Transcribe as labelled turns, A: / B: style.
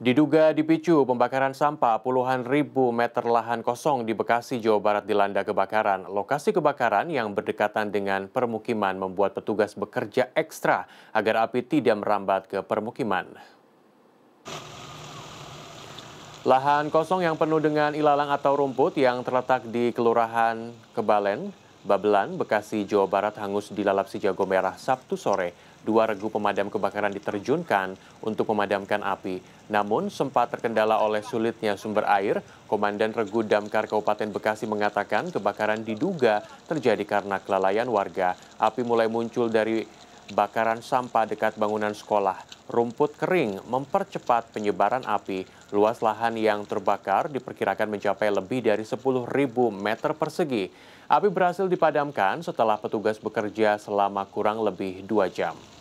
A: Diduga dipicu pembakaran sampah, puluhan ribu meter lahan kosong di Bekasi, Jawa Barat dilanda kebakaran. Lokasi kebakaran yang berdekatan dengan permukiman membuat petugas bekerja ekstra agar api tidak merambat ke permukiman. Lahan kosong yang penuh dengan ilalang atau rumput yang terletak di Kelurahan Kebalen, Babelan, Bekasi, Jawa Barat hangus dilalap si jago merah Sabtu sore. Dua regu pemadam kebakaran diterjunkan untuk memadamkan api. Namun sempat terkendala oleh sulitnya sumber air, Komandan Regu Damkar Kabupaten Bekasi mengatakan kebakaran diduga terjadi karena kelalaian warga. Api mulai muncul dari bakaran sampah dekat bangunan sekolah. Rumput kering mempercepat penyebaran api. Luas lahan yang terbakar diperkirakan mencapai lebih dari 10.000 meter persegi. Api berhasil dipadamkan setelah petugas bekerja selama kurang lebih dua jam.